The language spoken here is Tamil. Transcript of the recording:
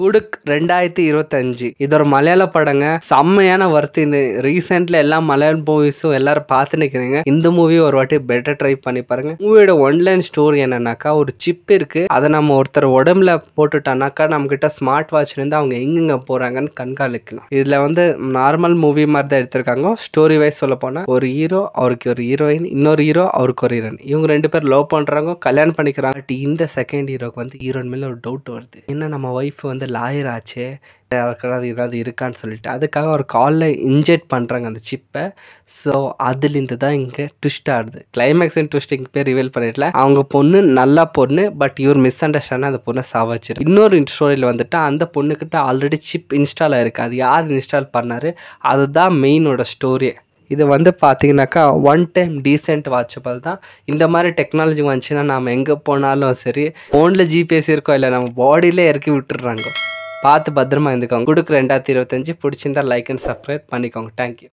குடுக் ரெண்டாயிரத்தி இருபத்தஞ்சு இது ஒரு மலையாள படங்க செம்மையான ஒர்த் இந்த ரீசெண்ட்ல எல்லா மலையாளம் மூவிஸும் எல்லாரும் பார்த்து நிக்கிறீங்க இந்த மூவி ஒரு வாட்டி பெட்டர் ட்ரை பண்ணி பாருங்க மூவியோட ஒன்லைன் ஸ்டோரி என்னன்னாக்கா ஒரு சிப் இருக்கு அதை நம்ம ஒருத்தர் உடம்புல போட்டுட்டானாக்கா நம்ம கிட்ட ஸ்மார்ட் வாட்ச்லேருந்து அவங்க எங்கெங்க போறாங்கன்னு கண்காணிக்கலாம் இதுல வந்து நார்மல் மூவி மாதிரி தான் எடுத்திருக்காங்க ஸ்டோரி வைஸ் சொல்ல போனா ஒரு ஹீரோ அவருக்கு ஒரு ஹீரோயின் இன்னொரு ஹீரோ அவருக்கு ஒரு ஹீரோயின் இவங்க ரெண்டு பேர் லவ் பண்றாங்க கல்யாணம் பண்ணிக்கிறாங்க இந்த செகண்ட் ஹீரோக்கு வந்து ஹீரோயின் மேல ஒரு டவுட் வருது என்ன நம்ம ஒய்ஃப் வந்து வந்து லாயர் ஆச்சு யாருக்காவது ஏதாவது இருக்கான்னு சொல்லிட்டு அதுக்காக ஒரு காலில் இன்ஜெக்ட் பண்ணுறாங்க அந்த சிப்பை ஸோ அதுலேருந்து தான் இங்கே ட்விஸ்ட் ஆடுது கிளைமேக்ஸ் அண்ட் ட்விஸ்ட் இங்கே பேர் ரிவீல் பண்ணிடல அவங்க பொண்ணு நல்லா பொண்ணு பட் இவர் மிஸ் அண்டர்ஸ்டாண்டாக அந்த பொண்ணை சாவச்சு இன்னொரு ஸ்டோரியில் வந்துட்டு அந்த பொண்ணுக்கிட்ட ஆல்ரெடி சிப் இன்ஸ்டால் ஆயிருக்கு அது யார் இன்ஸ்டால் பண்ணார் அதுதான் மெயினோட ஸ்டோரியே இது வந்து பார்த்தீங்கன்னாக்கா ஒன் டைம் டீசென்ட் வாட்சபிள் தான் இந்த மாதிரி டெக்னாலஜி வந்துச்சுன்னா நாம் எங்கே போனாலும் சரி ஃபோனில் ஜிபிஎஸ் இருக்கோ இல்லை நம்ம பாடியிலே இறக்கி விட்டுடுறாங்க பார்த்து பத்திரமா இருந்துக்கோங்க கொடுக்குற ரெண்டாயிரத்தி இருபத்தஞ்சி பிடிச்சிருந்தா லைக் அண்ட் சப்ஸ்கிரைப் பண்ணிக்கோங்க தேங்க்யூ